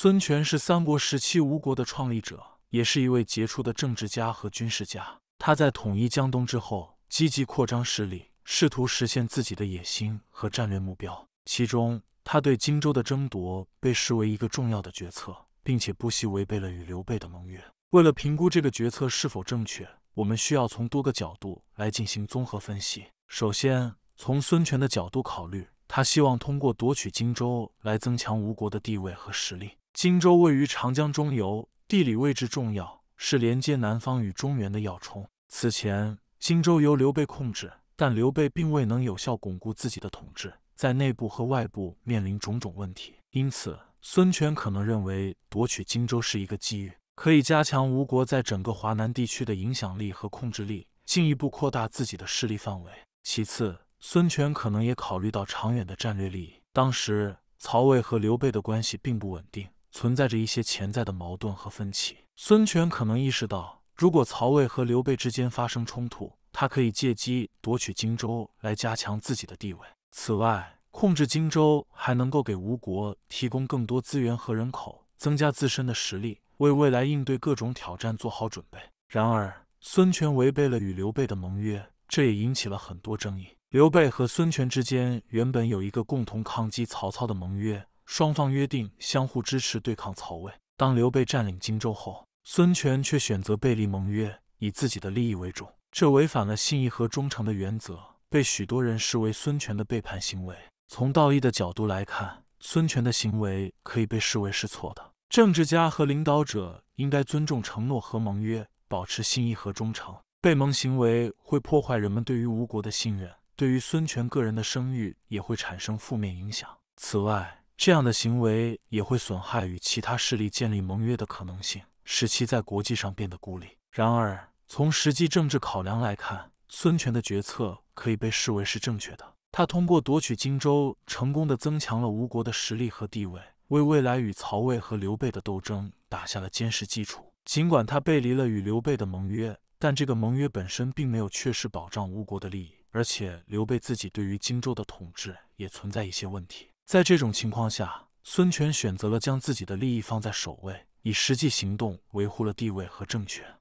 孙权是三国时期吴国的创立者，也是一位杰出的政治家和军事家。他在统一江东之后，积极扩张势力，试图实现自己的野心和战略目标。其中，他对荆州的争夺被视为一个重要的决策，并且不惜违背了与刘备的盟约。为了评估这个决策是否正确，我们需要从多个角度来进行综合分析。首先，从孙权的角度考虑，他希望通过夺取荆州来增强吴国的地位和实力。荆州位于长江中游，地理位置重要，是连接南方与中原的要冲。此前，荆州由刘备控制，但刘备并未能有效巩固自己的统治，在内部和外部面临种种问题。因此，孙权可能认为夺取荆州是一个机遇，可以加强吴国在整个华南地区的影响力和控制力，进一步扩大自己的势力范围。其次，孙权可能也考虑到长远的战略利益。当时，曹魏和刘备的关系并不稳定。存在着一些潜在的矛盾和分歧。孙权可能意识到，如果曹魏和刘备之间发生冲突，他可以借机夺取荆州来加强自己的地位。此外，控制荆州还能够给吴国提供更多资源和人口，增加自身的实力，为未来应对各种挑战做好准备。然而，孙权违背了与刘备的盟约，这也引起了很多争议。刘备和孙权之间原本有一个共同抗击曹操的盟约。双方约定相互支持对抗曹魏。当刘备占领荆州后，孙权却选择背离盟约，以自己的利益为重，这违反了信义和忠诚的原则，被许多人视为孙权的背叛行为。从道义的角度来看，孙权的行为可以被视为是错的。政治家和领导者应该尊重承诺和盟约，保持信义和忠诚。背盟行为会破坏人们对于吴国的信任，对于孙权个人的声誉也会产生负面影响。此外，这样的行为也会损害与其他势力建立盟约的可能性，使其在国际上变得孤立。然而，从实际政治考量来看，孙权的决策可以被视为是正确的。他通过夺取荆州，成功的增强了吴国的实力和地位，为未来与曹魏和刘备的斗争打下了坚实基础。尽管他背离了与刘备的盟约，但这个盟约本身并没有确实保障吴国的利益，而且刘备自己对于荆州的统治也存在一些问题。在这种情况下，孙权选择了将自己的利益放在首位，以实际行动维护了地位和政权。